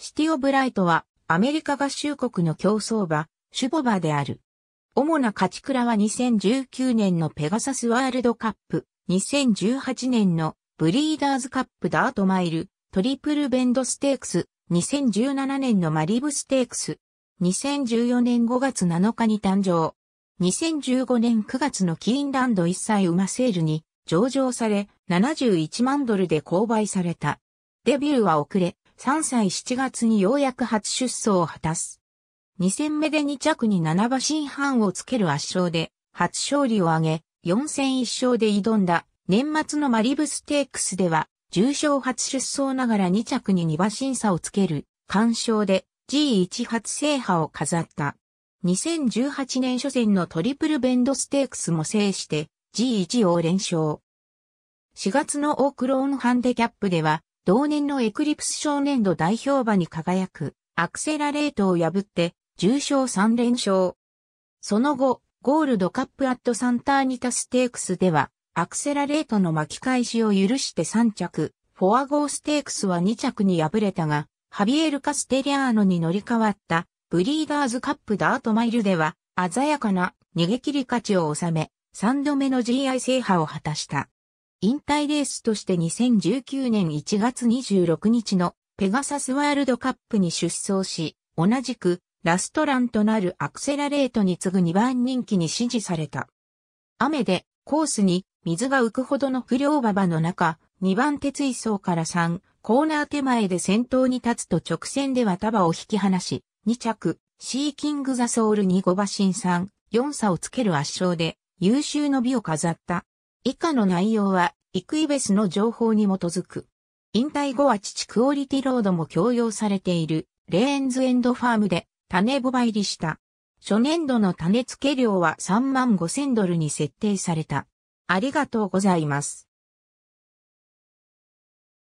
シティ・オブ・ライトはアメリカ合衆国の競争馬、シュボバである。主な勝ち倉は2019年のペガサスワールドカップ、2018年のブリーダーズカップダートマイル、トリプルベンドステークス、2017年のマリブステークス、2014年5月7日に誕生、2015年9月のキーンランド一歳馬セールに上場され、71万ドルで購買された。デビューは遅れ、3歳7月にようやく初出走を果たす。2戦目で2着に7馬身半をつける圧勝で、初勝利を挙げ、4戦1勝で挑んだ年末のマリブステークスでは、重賞初出走ながら2着に2馬身差をつける、干渉で G1 初制覇を飾った。2018年初戦のトリプルベンドステークスも制して G1 を連勝。4月のオークローンハンデキャップでは同年のエクリプス少年度代表馬に輝く、アクセラレートを破って、重賞3連勝。その後、ゴールドカップアットサンターニタステークスでは、アクセラレートの巻き返しを許して3着、フォアゴーステークスは2着に敗れたが、ハビエル・カステリアーノに乗り換わった、ブリーダーズカップダートマイルでは、鮮やかな逃げ切り勝ちを収め、3度目の GI 制覇を果たした。引退レースとして2019年1月26日のペガサスワールドカップに出走し、同じくラストランとなるアクセラレートに次ぐ2番人気に支持された。雨でコースに水が浮くほどの不良馬場の中、2番鉄位層から3、コーナー手前で先頭に立つと直線では束を引き離し、2着、シーキングザソウルに5馬身3、4差をつける圧勝で優秀の美を飾った。以下の内容は、イクイベスの情報に基づく。引退後は父クオリティロードも強要されている、レーンズエンドファームで、種5倍入りした。初年度の種付け料は3万5千ドルに設定された。ありがとうございます。